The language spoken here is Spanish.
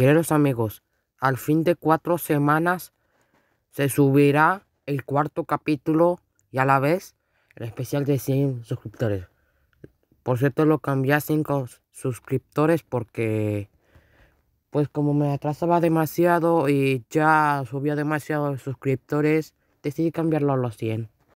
Queridos amigos, al fin de cuatro semanas se subirá el cuarto capítulo y a la vez el especial de 100 suscriptores. Por cierto, lo cambié a 5 suscriptores porque, pues como me atrasaba demasiado y ya subía demasiados suscriptores, decidí cambiarlo a los 100.